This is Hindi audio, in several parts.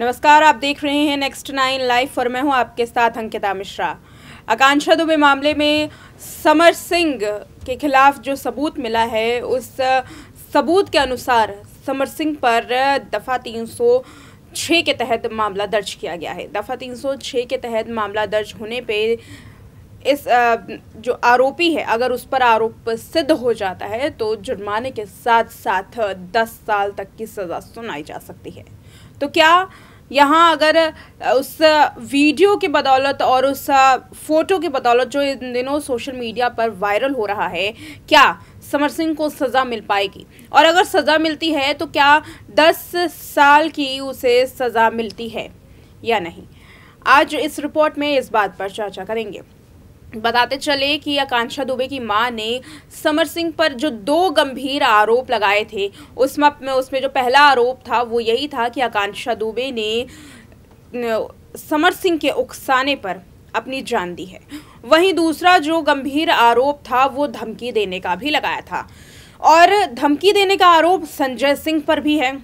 नमस्कार आप देख रहे हैं नेक्स्ट नाइन लाइव और मैं हूं आपके साथ अंकिता मिश्रा आकांक्षा दुबे मामले में समर सिंह के खिलाफ जो सबूत मिला है उस सबूत के अनुसार समर सिंह पर दफ़ा तीन सौ छः के तहत मामला दर्ज किया गया है दफ़ा तीन सौ छः के तहत मामला दर्ज होने पे इस जो आरोपी है अगर उस पर आरोप सिद्ध हो जाता है तो जुर्माने के साथ साथ दस साल तक की सज़ा सुनाई जा सकती है तो क्या यहाँ अगर उस वीडियो के बदौलत और उस फोटो के बदौलत जो इन दिनों सोशल मीडिया पर वायरल हो रहा है क्या समर सिंह को सज़ा मिल पाएगी और अगर सज़ा मिलती है तो क्या दस साल की उसे सज़ा मिलती है या नहीं आज इस रिपोर्ट में इस बात पर चर्चा करेंगे बताते चले कि आकांक्षा दुबे की मां ने समर सिंह पर जो दो गंभीर आरोप लगाए थे उसमें उसमें जो पहला आरोप था वो यही था कि आकांक्षा दुबे ने समर सिंह के उकसाने पर अपनी जान दी है वहीं दूसरा जो गंभीर आरोप था वो धमकी देने का भी लगाया था और धमकी देने का आरोप संजय सिंह पर भी है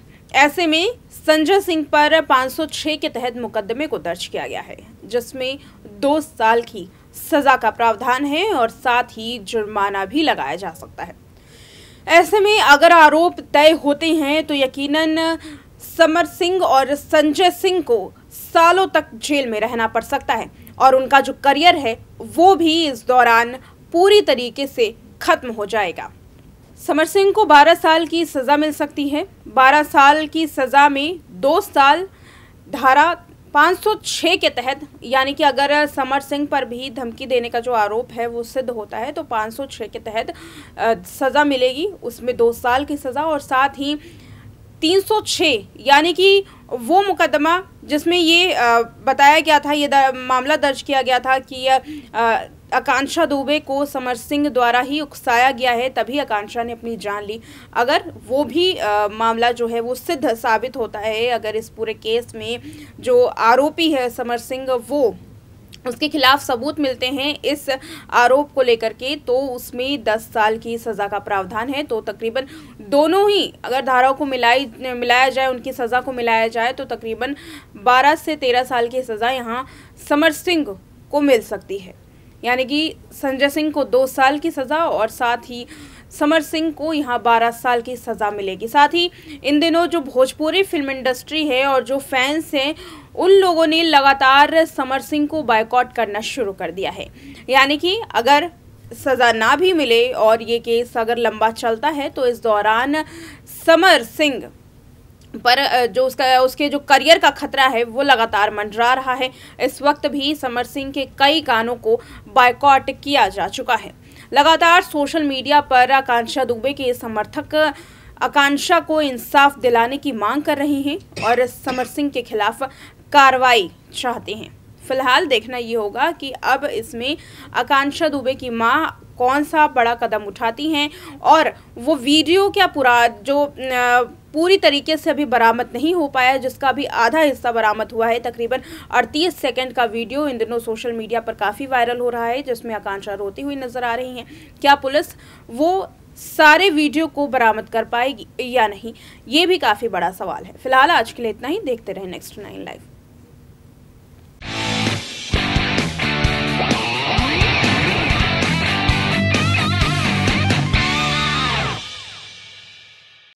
ऐसे में संजय सिंह पर 506 के तहत मुकदमे को दर्ज किया गया है जिसमें दो साल की सजा का प्रावधान है और साथ ही जुर्माना भी लगाया जा सकता है ऐसे में अगर आरोप तय होते हैं तो यकीनन समर सिंह और संजय सिंह को सालों तक जेल में रहना पड़ सकता है और उनका जो करियर है वो भी इस दौरान पूरी तरीके से खत्म हो जाएगा समर सिंह को 12 साल की सज़ा मिल सकती है 12 साल की सज़ा में दो साल धारा 506 के तहत यानी कि अगर समर सिंह पर भी धमकी देने का जो आरोप है वो सिद्ध होता है तो 506 के तहत सज़ा मिलेगी उसमें दो साल की सज़ा और साथ ही 306 यानी कि वो मुकदमा जिसमें ये बताया गया था ये मामला दर्ज किया गया था कि आकांक्षा दुबे को समर सिंह द्वारा ही उकसाया गया है तभी आकांक्षा ने अपनी जान ली अगर वो भी आ, मामला जो है वो सिद्ध साबित होता है अगर इस पूरे केस में जो आरोपी है समर सिंह वो उसके खिलाफ सबूत मिलते हैं इस आरोप को लेकर के तो उसमें 10 साल की सज़ा का प्रावधान है तो तकरीबन दोनों ही अगर धाराओं को मिलाई मिलाया जाए उनकी सज़ा को मिलाया जाए तो तकरीबन 12 से 13 साल की सज़ा यहाँ समर सिंह को मिल सकती है यानी कि संजय सिंह को दो साल की सज़ा और साथ ही समर सिंह को यहाँ 12 साल की सज़ा मिलेगी साथ ही इन दिनों जो भोजपुरी फिल्म इंडस्ट्री है और जो फैंस हैं उन लोगों ने लगातार समर सिंह को बायकॉट करना शुरू कर दिया है यानी कि अगर सज़ा ना भी मिले और ये केस अगर लंबा चलता है तो इस दौरान समर सिंह पर जो उसका उसके जो करियर का खतरा है वो लगातार मंडरा रहा है इस वक्त भी समर सिंह के कई गानों को बायकॉट किया जा चुका है लगातार सोशल मीडिया पर आकांक्षा दुबे के समर्थक आकांक्षा को इंसाफ दिलाने की मांग कर रहे हैं और समर सिंह के खिलाफ कार्रवाई चाहते हैं फिलहाल देखना ये होगा कि अब इसमें आकांक्षा दुबे की मां कौन सा बड़ा कदम उठाती हैं और वो वीडियो क्या पूरा जो पूरी तरीके से अभी बरामद नहीं हो पाया है जिसका अभी आधा हिस्सा बरामद हुआ है तकरीबन 38 सेकंड का वीडियो इन दिनों सोशल मीडिया पर काफ़ी वायरल हो रहा है जिसमें आकांक्षा रोती हुई नज़र आ रही हैं क्या पुलिस वो सारे वीडियो को बरामद कर पाएगी या नहीं ये भी काफ़ी बड़ा सवाल है फिलहाल आज के लिए इतना ही देखते रहें नेक्स्ट नाइन लाइफ